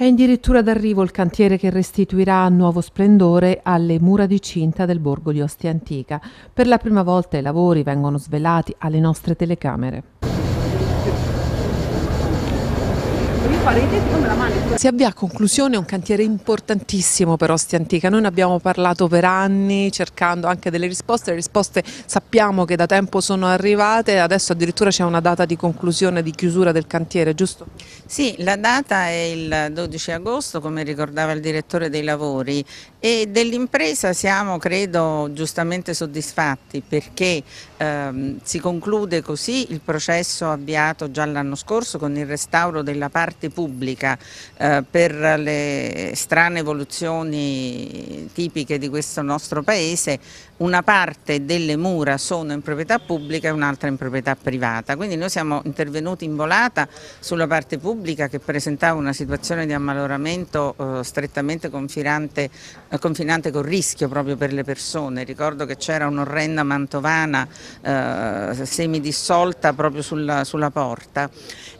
È addirittura d'arrivo il cantiere che restituirà nuovo splendore alle mura di cinta del borgo di Ostia Antica. Per la prima volta i lavori vengono svelati alle nostre telecamere. Si avvia a conclusione un cantiere importantissimo per Ostia Antica, noi ne abbiamo parlato per anni cercando anche delle risposte, le risposte sappiamo che da tempo sono arrivate, adesso addirittura c'è una data di conclusione, di chiusura del cantiere, giusto? Sì, la data è il 12 agosto come ricordava il direttore dei lavori e dell'impresa siamo credo giustamente soddisfatti perché ehm, si conclude così il processo avviato già l'anno scorso con il restauro della parte pubblica eh, eh, per le strane evoluzioni tipiche di questo nostro paese, una parte delle mura sono in proprietà pubblica e un'altra in proprietà privata. Quindi noi siamo intervenuti in volata sulla parte pubblica che presentava una situazione di ammaloramento eh, strettamente confinante, eh, confinante con rischio proprio per le persone. Ricordo che c'era un'orrenda mantovana eh, semidissolta proprio sulla, sulla, porta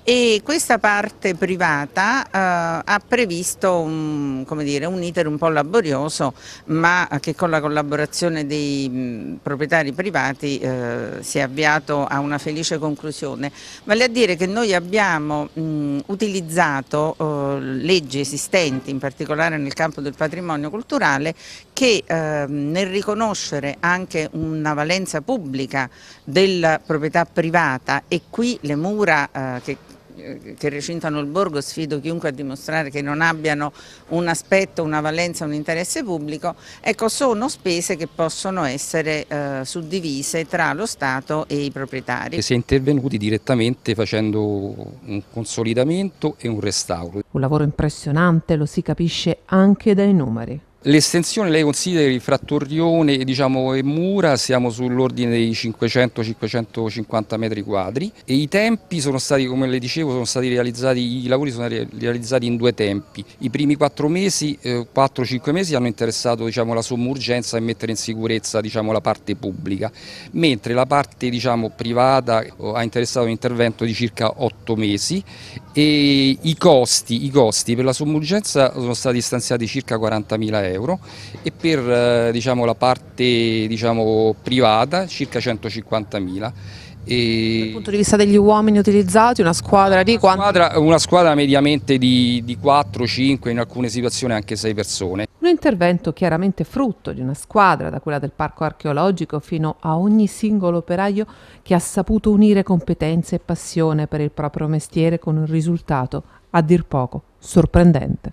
e questa parte privata eh, ha previsto un, dire, un iter un po' laborioso ma che con la collaborazione dei mm, proprietari privati eh, si è avviato a una felice conclusione. Vale a dire che noi abbiamo mh, mm, utilizzato eh, leggi esistenti, in particolare nel campo del patrimonio culturale, che eh, nel riconoscere anche una valenza pubblica della proprietà privata e qui le mura eh, che che recintano il borgo, sfido chiunque a dimostrare che non abbiano un aspetto, una valenza, un interesse pubblico, ecco sono spese che possono essere eh, suddivise tra lo Stato e i proprietari. Si è intervenuti direttamente facendo un consolidamento e un restauro. Un lavoro impressionante, lo si capisce anche dai numeri. L'estensione lei consideri fra Torrione diciamo, e Mura siamo sull'ordine dei 500-550 metri quadri e i tempi sono stati, come le dicevo, i lavori sono realizzati in due tempi. I primi 4 mesi, eh, 5 mesi hanno interessato diciamo, la sommergenza e mettere in sicurezza diciamo, la parte pubblica, mentre la parte diciamo, privata eh, ha interessato un intervento di circa 8 mesi e i costi, i costi per la sommergenza sono stati stanziati circa 40.000 euro euro e per eh, diciamo, la parte diciamo, privata circa 150.000. E... Dal punto di vista degli uomini utilizzati, una squadra di quanti? squadra, una squadra mediamente di, di 4-5, in alcune situazioni anche 6 persone. Un intervento chiaramente frutto di una squadra, da quella del parco archeologico fino a ogni singolo operaio che ha saputo unire competenze e passione per il proprio mestiere con un risultato, a dir poco, sorprendente.